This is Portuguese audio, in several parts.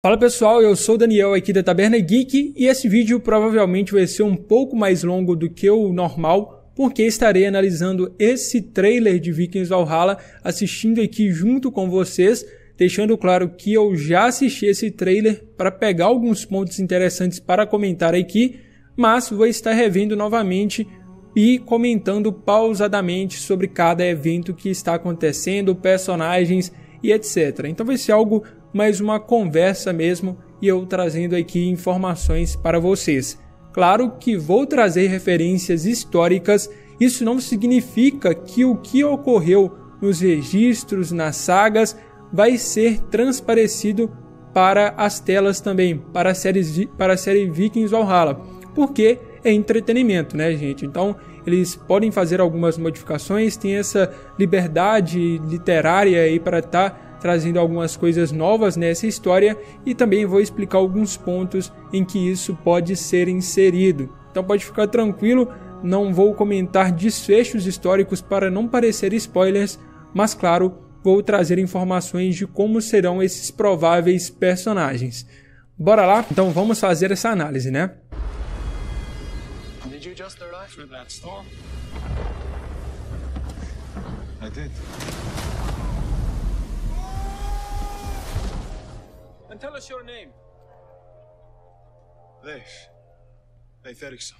Fala pessoal, eu sou o Daniel aqui da Taberna Geek e esse vídeo provavelmente vai ser um pouco mais longo do que o normal, porque estarei analisando esse trailer de Vikings Valhalla, assistindo aqui junto com vocês, deixando claro que eu já assisti esse trailer para pegar alguns pontos interessantes para comentar aqui, mas vou estar revendo novamente e comentando pausadamente sobre cada evento que está acontecendo, personagens e etc. Então vai ser algo mas uma conversa mesmo e eu trazendo aqui informações para vocês. Claro que vou trazer referências históricas, isso não significa que o que ocorreu nos registros, nas sagas, vai ser transparecido para as telas também, para, para a série Vikings Valhalla, porque é entretenimento, né, gente? Então, eles podem fazer algumas modificações, tem essa liberdade literária aí para estar. Tá trazendo algumas coisas novas nessa história e também vou explicar alguns pontos em que isso pode ser inserido. Então pode ficar tranquilo, não vou comentar desfechos históricos para não parecer spoilers, mas claro, vou trazer informações de como serão esses prováveis personagens. Bora lá? Então vamos fazer essa análise, né? Did you just And tell us your name. Leif. Leif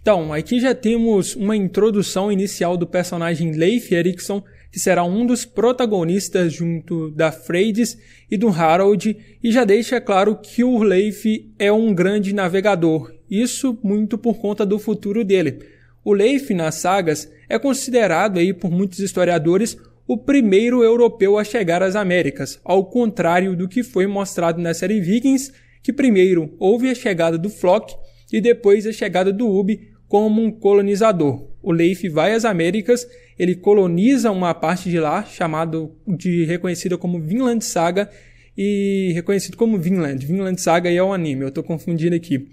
Então, aqui já temos uma introdução inicial do personagem Leif Erikson, que será um dos protagonistas junto da Freydis e do Harold, e já deixa claro que o Leif é um grande navegador, isso muito por conta do futuro dele. O Leif nas sagas é considerado aí por muitos historiadores o primeiro europeu a chegar às Américas, ao contrário do que foi mostrado na série Vikings, que primeiro houve a chegada do Flock e depois a chegada do Ubi como um colonizador. O Leif vai às Américas, ele coloniza uma parte de lá, chamado de reconhecida como Vinland Saga e reconhecido como Vinland. Vinland Saga é um anime, eu estou confundindo aqui.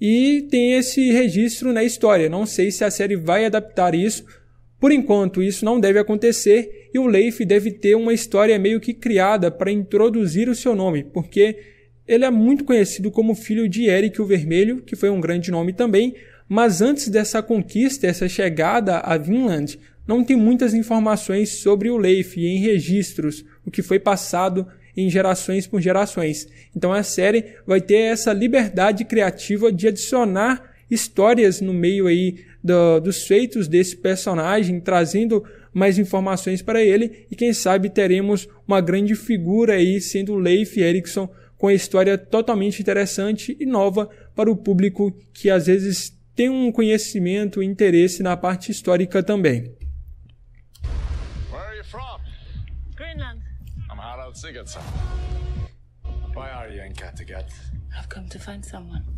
E tem esse registro na história. Não sei se a série vai adaptar isso, por enquanto, isso não deve acontecer e o Leif deve ter uma história meio que criada para introduzir o seu nome, porque ele é muito conhecido como filho de Eric o Vermelho, que foi um grande nome também, mas antes dessa conquista, essa chegada a Vinland, não tem muitas informações sobre o Leif em registros, o que foi passado em gerações por gerações. Então a série vai ter essa liberdade criativa de adicionar histórias no meio aí do, dos feitos desse personagem, trazendo mais informações para ele e quem sabe teremos uma grande figura aí sendo Leif Erikson com a história totalmente interessante e nova para o público que às vezes tem um conhecimento e interesse na parte histórica também. Harald Sigurdsson. Why are you in Kattegat? I've come to find someone.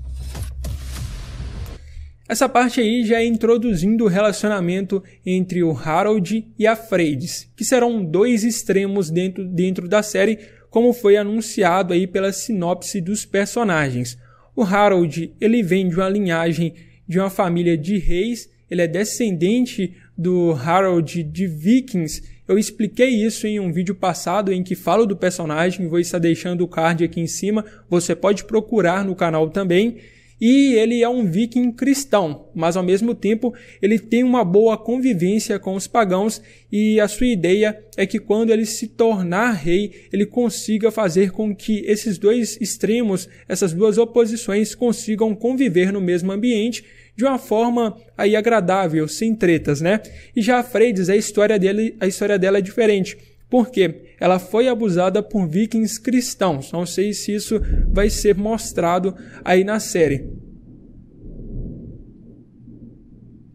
Essa parte aí já é introduzindo o relacionamento entre o Harold e a Freydis, que serão dois extremos dentro, dentro da série, como foi anunciado aí pela sinopse dos personagens. O Harold, ele vem de uma linhagem de uma família de reis, ele é descendente do Harold de Vikings. Eu expliquei isso em um vídeo passado em que falo do personagem, vou estar deixando o card aqui em cima, você pode procurar no canal também e ele é um viking cristão, mas ao mesmo tempo ele tem uma boa convivência com os pagãos e a sua ideia é que quando ele se tornar rei, ele consiga fazer com que esses dois extremos, essas duas oposições consigam conviver no mesmo ambiente de uma forma aí agradável, sem tretas, né? E já a Freides, a história dele, a história dela é diferente porque ela foi abusada por vikings cristãos. Não sei se isso vai ser mostrado aí na série.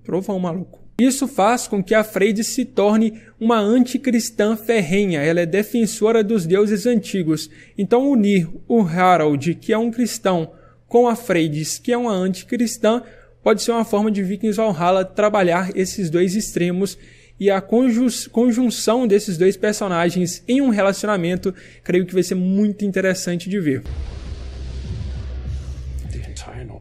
Trovão maluco. Isso faz com que a Freyd se torne uma anticristã ferrenha, ela é defensora dos deuses antigos. Então, unir o Harald, que é um cristão, com a Freydis, que é uma anticristã, pode ser uma forma de Vikings Valhalla trabalhar esses dois extremos e a conjunção desses dois personagens em um relacionamento, creio que vai ser muito interessante de ver.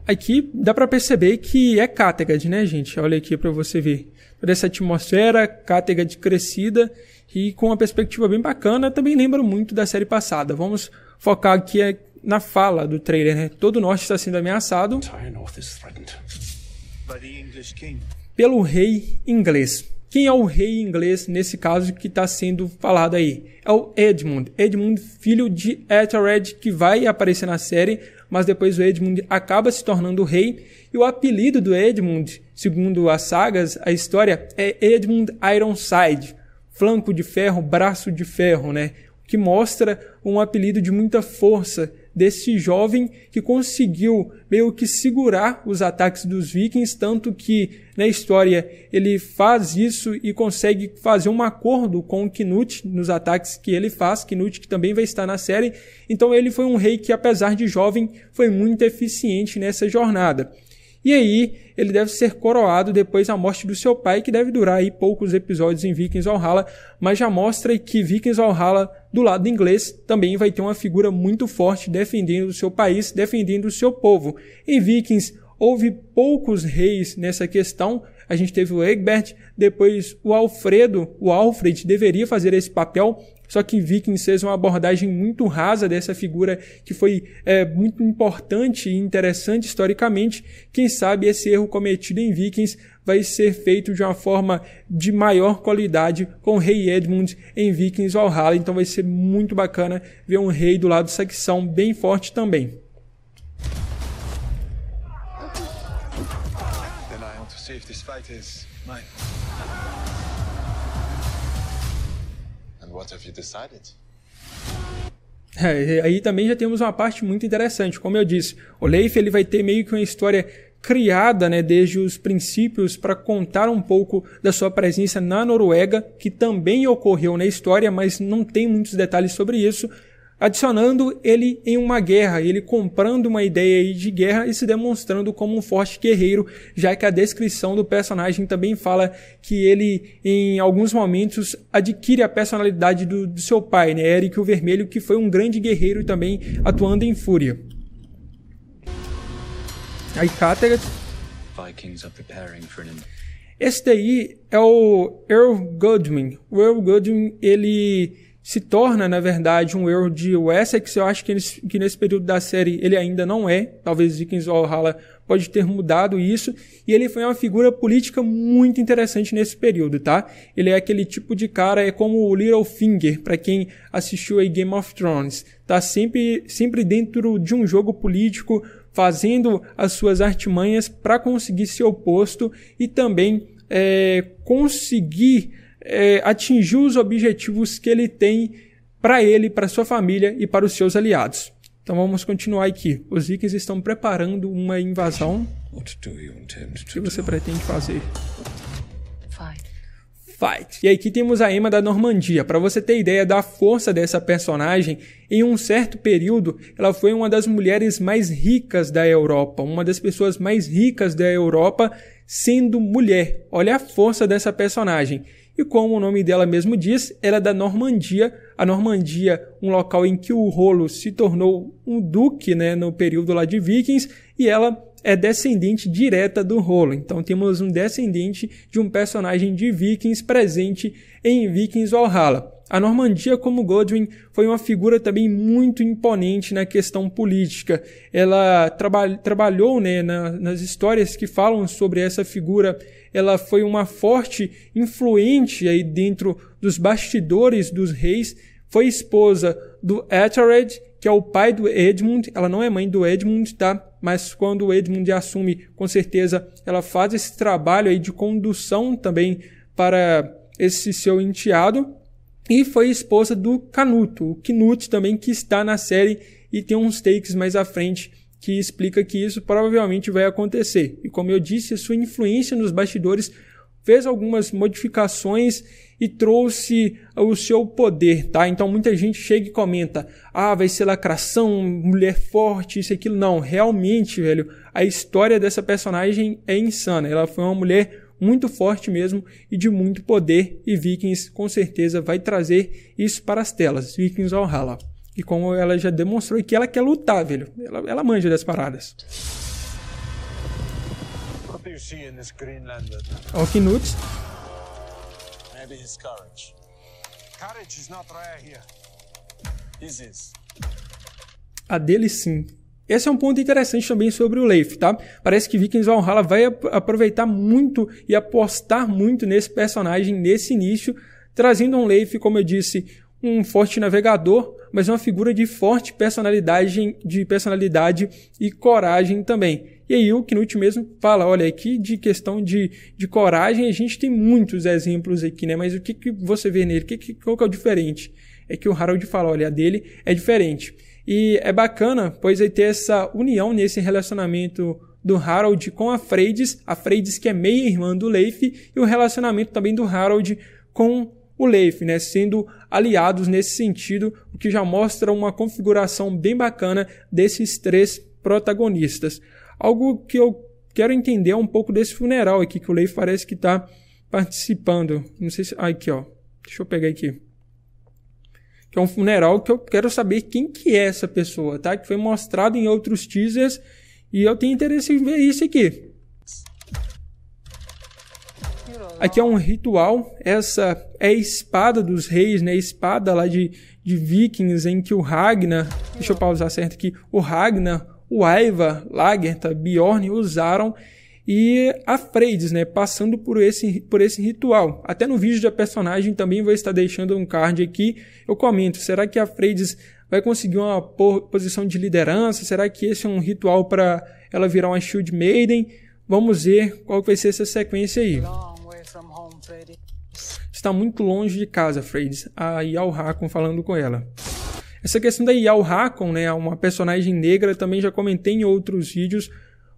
Aqui dá para perceber que é Kattegat, né, gente? Olha aqui para você ver. Toda essa atmosfera Kattegat crescida e com uma perspectiva bem bacana, também lembra muito da série passada. Vamos focar aqui é, na fala do trailer, né? Todo o norte está sendo ameaçado pelo rei inglês. Quem é o rei inglês nesse caso que está sendo falado aí? É o Edmund. Edmund, filho de Ethelred, que vai aparecer na série, mas depois o Edmund acaba se tornando o rei. E o apelido do Edmund, segundo as sagas, a história, é Edmund Ironside. Flanco de ferro, braço de ferro, né? Que mostra um apelido de muita força desse jovem que conseguiu meio que segurar os ataques dos vikings, tanto que na história ele faz isso e consegue fazer um acordo com o Knut nos ataques que ele faz, Knut que também vai estar na série. Então ele foi um rei que apesar de jovem foi muito eficiente nessa jornada. E aí, ele deve ser coroado depois da morte do seu pai, que deve durar aí poucos episódios em Vikings Valhalla, mas já mostra que Vikings Valhalla, do lado inglês, também vai ter uma figura muito forte defendendo o seu país, defendendo o seu povo. Em Vikings, houve poucos reis nessa questão. A gente teve o Egbert, depois o Alfredo, o Alfred deveria fazer esse papel, só que Vikings fez uma abordagem muito rasa dessa figura que foi é, muito importante e interessante historicamente. Quem sabe esse erro cometido em Vikings vai ser feito de uma forma de maior qualidade com o rei Edmund em Vikings Valhalla. Então vai ser muito bacana ver um rei do lado saxão bem forte também. see if this fight is mine. And what have you decided? É, aí também já temos uma parte muito interessante. Como eu disse, o Leif ele vai ter meio que uma história criada né, desde os princípios para contar um pouco da sua presença na Noruega, que também ocorreu na história, mas não tem muitos detalhes sobre isso adicionando ele em uma guerra, ele comprando uma ideia de guerra e se demonstrando como um forte guerreiro, já que a descrição do personagem também fala que ele, em alguns momentos, adquire a personalidade do, do seu pai, né, Eric o Vermelho, que foi um grande guerreiro também, atuando em Fúria. Aí Kattegat... Esse daí é o Earl Goodwin. O Earl Goodwin, ele se torna, na verdade, um Earl de Wessex. Eu acho que, que nesse período da série ele ainda não é. Talvez Dickens Valhalla pode ter mudado isso. E ele foi uma figura política muito interessante nesse período, tá? Ele é aquele tipo de cara, é como o Littlefinger, para quem assistiu a Game of Thrones. Tá sempre, sempre dentro de um jogo político, fazendo as suas artimanhas para conseguir seu posto e também é, conseguir é, os objetivos que ele tem para ele, para sua família e para os seus aliados. Então vamos continuar aqui. Os vikings estão preparando uma invasão. O que você pretende fazer? Fight. E aqui temos a Emma da Normandia. Para você ter ideia da força dessa personagem, em um certo período ela foi uma das mulheres mais ricas da Europa, uma das pessoas mais ricas da Europa sendo mulher. Olha a força dessa personagem e como o nome dela mesmo diz, ela é da Normandia. A Normandia, um local em que o Rolo se tornou um duque, né, no período lá de Vikings, e ela é descendente direta do Rolo. Então temos um descendente de um personagem de Vikings presente em Vikings Valhalla. A Normandia, como Godwin, foi uma figura também muito imponente na questão política. Ela traba trabalhou né, na, nas histórias que falam sobre essa figura. Ela foi uma forte influente aí dentro dos bastidores dos reis. Foi esposa do Ethelred, que é o pai do Edmund. Ela não é mãe do Edmund, tá? Mas quando o Edmund assume, com certeza ela faz esse trabalho aí de condução também para esse seu enteado e foi esposa do Canuto, o Knut também, que está na série e tem uns takes mais à frente que explica que isso provavelmente vai acontecer. E como eu disse, sua influência nos bastidores fez algumas modificações e trouxe o seu poder, tá? Então muita gente chega e comenta: "Ah, vai ser lacração, mulher forte, isso e aquilo". Não, realmente, velho, a história dessa personagem é insana. Ela foi uma mulher muito forte mesmo e de muito poder. E Vikings com certeza vai trazer isso para as telas. Vikings Valhalla. E como ela já demonstrou e que ela quer lutar, velho. Ela, ela manja das paradas. Orkinuts. Maybe his courage. Courage is not rare here. His is. A dele sim. Esse é um ponto interessante também sobre o Leif, tá? Parece que Vikings Valhalla vai aproveitar muito e apostar muito nesse personagem, nesse início, trazendo um Leif, como eu disse, um forte navegador, mas uma figura de forte personalidade, de personalidade e coragem também. E aí o Knut mesmo fala, olha, aqui de questão de, de coragem, a gente tem muitos exemplos aqui, né? Mas o que, que você vê nele? O que, que, qual que é o diferente? É que o Harold fala, olha, a dele é diferente e é bacana, pois aí ter essa união nesse relacionamento do Harold com a Freydis, a Freydis que é meia-irmã do Leif, e o relacionamento também do Harold com o Leif, né, sendo aliados nesse sentido, o que já mostra uma configuração bem bacana desses três protagonistas. Algo que eu quero entender é um pouco desse funeral aqui que o Leif parece que está participando. Não sei se. aqui, ó. Deixa eu pegar aqui que é um funeral que eu quero saber quem que é essa pessoa, tá? Que foi mostrado em outros teasers e eu tenho interesse em ver isso aqui. Aqui é um ritual, essa é a espada dos reis, né? A espada lá de, de vikings em que o Ragnar, deixa eu pausar certo aqui, o Ragnar, o Aiva, Lagertha, Bjorn usaram e a Freides, né, passando por esse, por esse ritual. Até no vídeo da personagem também vou estar deixando um card aqui. Eu comento, será que a Freides vai conseguir uma posição de liderança? Será que esse é um ritual para ela virar uma Shield Maiden? Vamos ver qual vai ser essa sequência aí. Está muito longe de casa, Freides. A Yao Hakon falando com ela. Essa questão da Yao Hakon, né, uma personagem negra, também já comentei em outros vídeos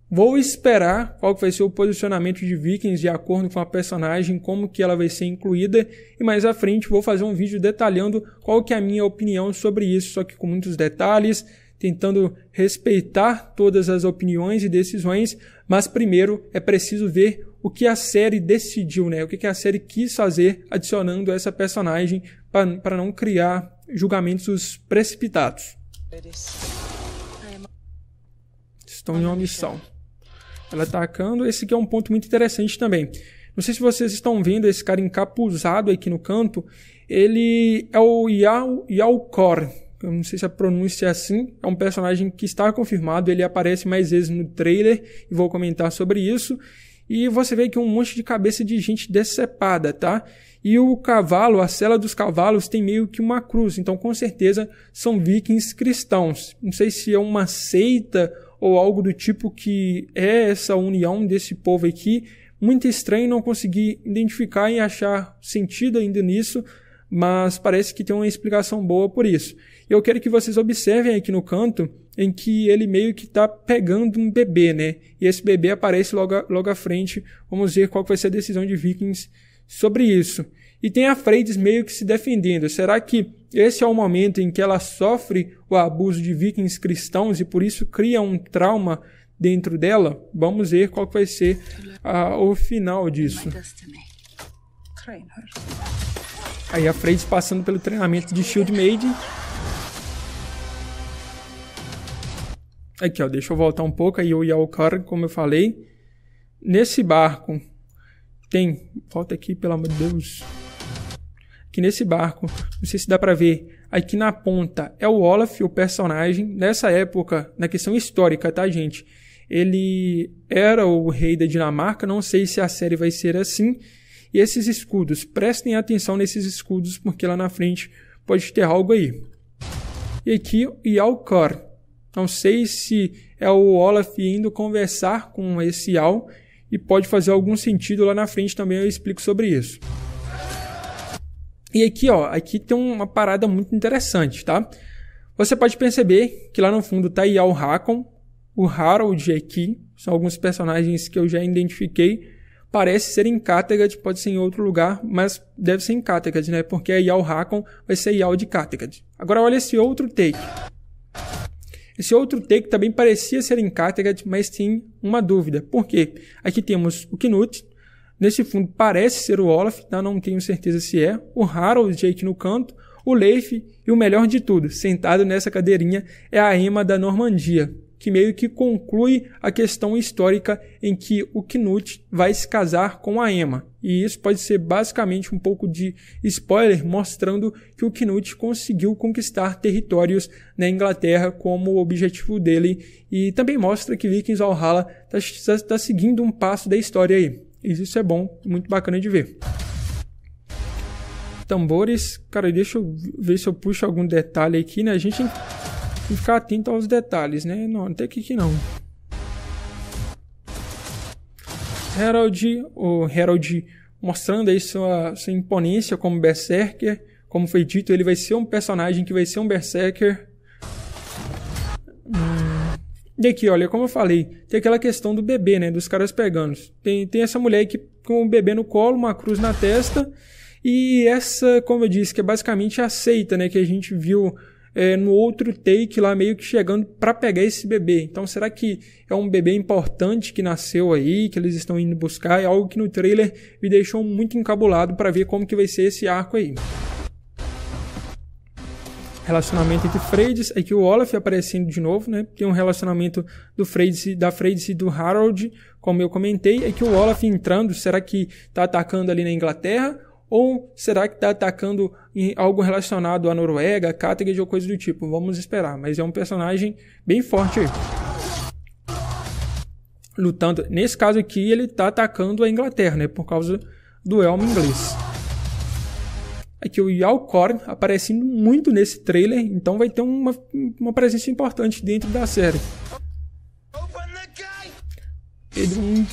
Vou esperar qual vai ser o posicionamento de Vikings de acordo com a personagem, como que ela vai ser incluída, e mais à frente vou fazer um vídeo detalhando qual que é a minha opinião sobre isso, só que com muitos detalhes, tentando respeitar todas as opiniões e decisões, mas primeiro é preciso ver o que a série decidiu, né? O que a série quis fazer adicionando essa personagem para não criar julgamentos precipitados. Estão em uma missão ela tá atacando. Esse aqui é um ponto muito interessante também. Não sei se vocês estão vendo esse cara encapuzado aqui no canto. Ele é o Yao, Yaokor. Eu não sei se a pronúncia é assim. É um personagem que está confirmado. Ele aparece mais vezes no trailer. E vou comentar sobre isso. E você vê que um monte de cabeça de gente decepada, tá? E o cavalo, a cela dos cavalos, tem meio que uma cruz. Então, com certeza, são vikings cristãos. Não sei se é uma seita ou algo do tipo que é essa união desse povo aqui. Muito estranho não conseguir identificar e achar sentido ainda nisso, mas parece que tem uma explicação boa por isso. Eu quero que vocês observem aqui no canto em que ele meio que está pegando um bebê, né? E esse bebê aparece logo, logo à frente. Vamos ver qual vai ser a decisão de Vikings sobre isso. E tem a Freides meio que se defendendo. Será que esse é o momento em que ela sofre o abuso de vikings cristãos e por isso cria um trauma dentro dela? Vamos ver qual vai ser ah, o final disso. Aí a Freides passando pelo treinamento de Shield Maiden. Aqui, ó, deixa eu voltar um pouco. Aí o Yalkar, como eu falei, nesse barco tem. Volta aqui, pelo amor de Deus que nesse barco, não sei se dá para ver, aqui na ponta é o Olaf, o personagem, nessa época, na questão histórica, tá, gente? Ele era o rei da Dinamarca, não sei se a série vai ser assim. E esses escudos, prestem atenção nesses escudos, porque lá na frente pode ter algo aí. E aqui, Yalkor. Não sei se é o Olaf indo conversar com esse Yal, e pode fazer algum sentido lá na frente também, eu explico sobre isso. E aqui, ó, aqui tem uma parada muito interessante, tá? Você pode perceber que lá no fundo tá Yal Hakon, o Harold aqui, são alguns personagens que eu já identifiquei. Parece ser em Kattegat, pode ser em outro lugar, mas deve ser em Kattegat, né? Porque a é Yal Hakon vai ser Yal de Kattegat. Agora olha esse outro take. Esse outro take também parecia ser em Kattegat, mas tem uma dúvida. Por quê? Aqui temos o Knut, Nesse fundo parece ser o Olaf, tá? não tenho certeza se é, o Harold Jake no canto, o Leif e o melhor de tudo, sentado nessa cadeirinha, é a Emma da Normandia, que meio que conclui a questão histórica em que o Knut vai se casar com a Emma. E isso pode ser basicamente um pouco de spoiler mostrando que o Knut conseguiu conquistar territórios na Inglaterra como objetivo dele e também mostra que Vikings Valhalla está tá seguindo um passo da história aí isso é bom, muito bacana de ver. Tambores, cara, deixa eu ver se eu puxo algum detalhe aqui, né? A gente tem que ficar atento aos detalhes, né? Não, até aqui que não. Herald, o Herald mostrando aí sua, sua imponência como Berserker. Como foi dito, ele vai ser um personagem que vai ser um Berserker e aqui, olha, como eu falei, tem aquela questão do bebê, né? Dos caras pegando. Tem, tem essa mulher aqui com o bebê no colo, uma cruz na testa. E essa, como eu disse, que é basicamente a seita, né? Que a gente viu é, no outro take lá, meio que chegando para pegar esse bebê. Então, será que é um bebê importante que nasceu aí, que eles estão indo buscar? É algo que no trailer me deixou muito encabulado para ver como que vai ser esse arco aí relacionamento entre Freydis é que o Olaf aparecendo de novo, né? Tem um relacionamento do Freydis, da Freydes e do Harold, como eu comentei, é que o Olaf entrando, será que está atacando ali na Inglaterra? Ou será que está atacando em algo relacionado à Noruega, Kattegat ou coisa do tipo? Vamos esperar, mas é um personagem bem forte aí. Lutando, nesse caso aqui, ele está atacando a Inglaterra, né? Por causa do elmo inglês é que o Yao Korn aparece muito nesse trailer, então vai ter uma, uma presença importante dentro da série. Ele...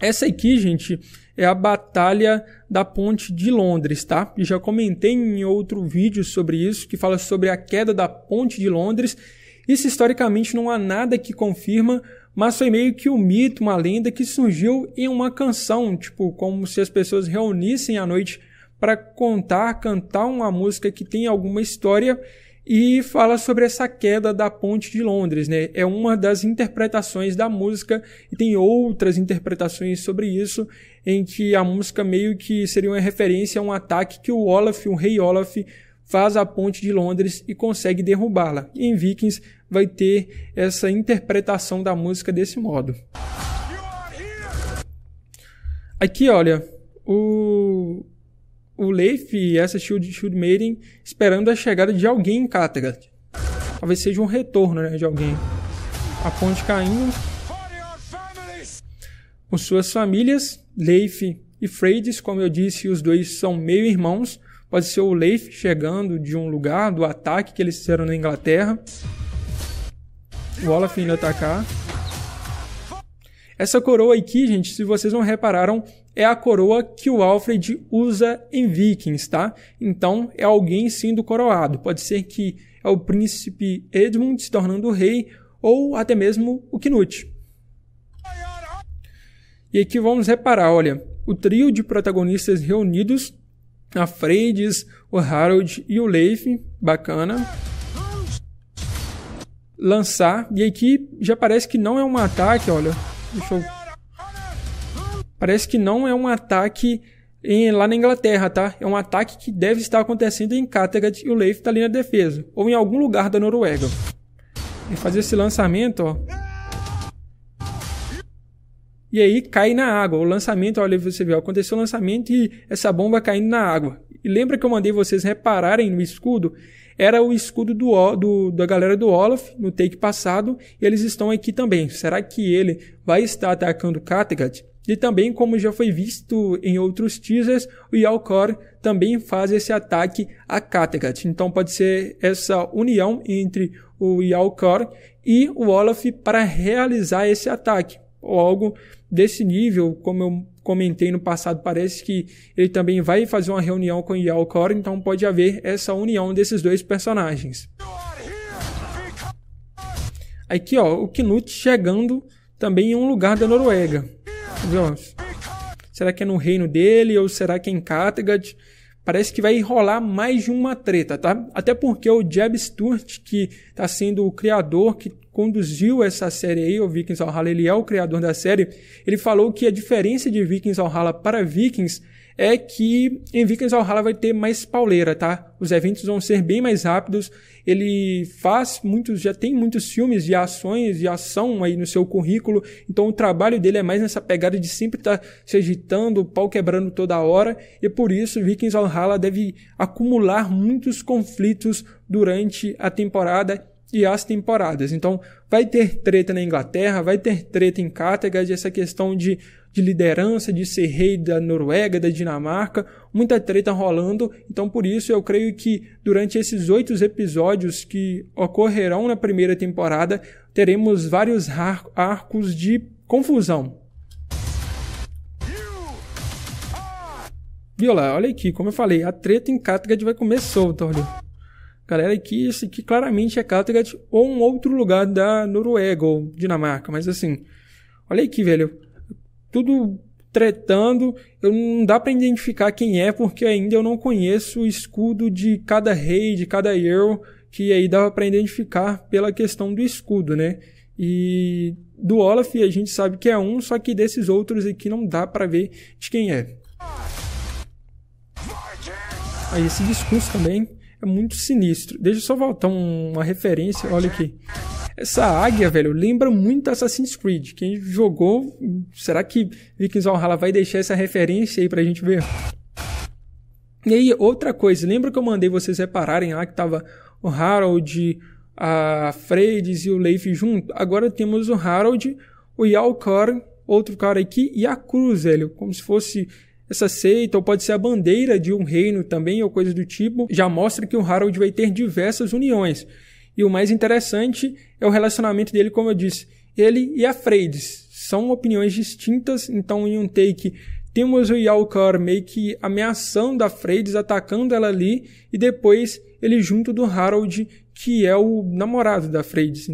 Essa aqui, gente, é a Batalha da Ponte de Londres, tá? E já comentei em outro vídeo sobre isso, que fala sobre a queda da Ponte de Londres. Isso historicamente não há nada que confirma, mas foi meio que um mito, uma lenda que surgiu em uma canção, tipo, como se as pessoas reunissem à noite para contar, cantar uma música que tem alguma história e fala sobre essa queda da ponte de Londres, né? É uma das interpretações da música e tem outras interpretações sobre isso, em que a música meio que seria uma referência a um ataque que o Olaf, o rei Olaf, faz a ponte de Londres e consegue derrubá-la. E em Vikings vai ter essa interpretação da música desse modo. Aqui, olha, o, o Leif e essa Shield, Shield Maiden esperando a chegada de alguém em Kattegat. Talvez seja um retorno né, de alguém. A ponte caindo. Com suas famílias, Leif e Freydis, como eu disse, os dois são meio-irmãos pode ser o Leif chegando de um lugar, do ataque que eles fizeram na Inglaterra. O Olaf indo atacar. Essa coroa aqui, gente, se vocês não repararam, é a coroa que o Alfred usa em Vikings, tá? Então é alguém sendo coroado. Pode ser que é o príncipe Edmund se tornando rei ou até mesmo o Knut. E aqui vamos reparar, olha, o trio de protagonistas reunidos a Freydis, o Harold e o Leif, bacana. Lançar, e aqui já parece que não é um ataque, olha. Deixa eu... Parece que não é um ataque em, lá na Inglaterra, tá? É um ataque que deve estar acontecendo em Kattegat e o Leif tá ali na defesa. Ou em algum lugar da Noruega. E fazer esse lançamento, ó e aí cai na água. O lançamento, olha, você vê, aconteceu o lançamento e essa bomba caindo na água. E lembra que eu mandei vocês repararem no escudo? Era o escudo do, do, da galera do Olaf no take passado, e eles estão aqui também. Será que ele vai estar atacando Kattegat? E também, como já foi visto em outros teasers, o Yalcor também faz esse ataque a Kattegat. Então pode ser essa união entre o Yalcor e o Olaf para realizar esse ataque ou algo desse nível, como eu comentei no passado, parece que ele também vai fazer uma reunião com Yao Core, então pode haver essa união desses dois personagens. Aqui, ó, o Knut chegando também em um lugar da Noruega. Será que é no reino dele ou será que é em Kattegat? parece que vai enrolar mais de uma treta, tá? Até porque o Jeb Stuart, que está sendo o criador, que conduziu essa série aí, o Vikings Valhalla, ele é o criador da série, ele falou que a diferença de Vikings Valhalla para Vikings é que em Vikings Valhalla vai ter mais pauleira, tá? Os eventos vão ser bem mais rápidos. Ele faz muitos, já tem muitos filmes de ações, de ação aí no seu currículo. Então o trabalho dele é mais nessa pegada de sempre estar tá se agitando, o pau quebrando toda hora. E por isso Vikings Valhalla deve acumular muitos conflitos durante a temporada e as temporadas. Então, vai ter treta na Inglaterra, vai ter treta em Kattegat, essa questão de, de liderança, de ser rei da Noruega, da Dinamarca, muita treta rolando. Então, por isso, eu creio que durante esses oito episódios que ocorrerão na primeira temporada, teremos vários arcos de confusão. Viola, olha aqui, como eu falei, a treta em Kattegat vai comer solta, olha galera que esse aqui claramente é Kattegat ou um outro lugar da Noruega ou Dinamarca, mas assim, olha aqui, velho, tudo tretando, eu não dá para identificar quem é porque ainda eu não conheço o escudo de cada rei, de cada earl, que aí dava para identificar pela questão do escudo, né? E do Olaf a gente sabe que é um, só que desses outros aqui não dá para ver de quem é. Aí esse discurso também é muito sinistro. Deixa eu só voltar uma referência, olha aqui. Essa águia, velho, lembra muito Assassin's Creed. Quem jogou, será que Vikings Valhalla vai deixar essa referência aí pra gente ver? E aí, outra coisa, lembra que eu mandei vocês repararem lá que tava o Harold, a Freides e o Leif junto? Agora temos o Harold, o Yalcor, outro cara aqui, e a Cruz, velho, como se fosse essa seita, ou pode ser a bandeira de um reino também, ou coisa do tipo, já mostra que o Harold vai ter diversas uniões. E o mais interessante é o relacionamento dele, como eu disse, ele e a Freides. São opiniões distintas, então em um take temos o Yalkar meio que ameaçando a Freides, atacando ela ali, e depois ele junto do Harold, que é o namorado da Freides.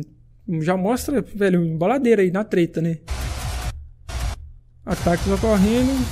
Já mostra, velho, embaladeira aí na treta, né? Ataques ocorrendo.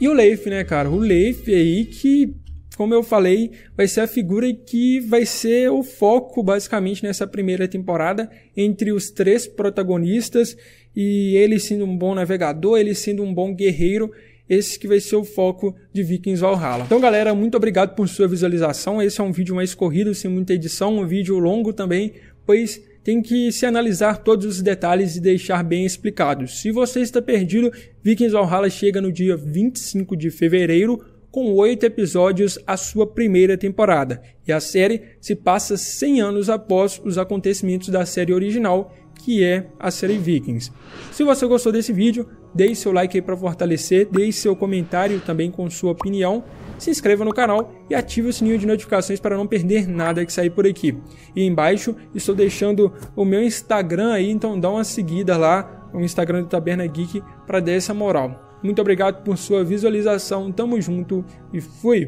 E o Leif, né, cara? O Leif aí que, como eu falei, vai ser a figura que vai ser o foco, basicamente, nessa primeira temporada, entre os três protagonistas, e ele sendo um bom navegador, ele sendo um bom guerreiro, esse que vai ser o foco de Vikings Valhalla. Então, galera, muito obrigado por sua visualização. Esse é um vídeo mais corrido, sem muita edição, um vídeo longo também, pois tem que se analisar todos os detalhes e deixar bem explicados. Se você está perdido, Vikings Valhalla chega no dia 25 de fevereiro com oito episódios a sua primeira temporada, e a série se passa 100 anos após os acontecimentos da série original, que é a série Vikings. Se você gostou desse vídeo, deixe seu like aí para fortalecer, deixe seu comentário também com sua opinião, se inscreva no canal e ative o sininho de notificações para não perder nada que sair por aqui. E embaixo estou deixando o meu Instagram aí, então dá uma seguida lá, o Instagram do Taberna Geek para dar essa moral. Muito obrigado por sua visualização, tamo junto e fui!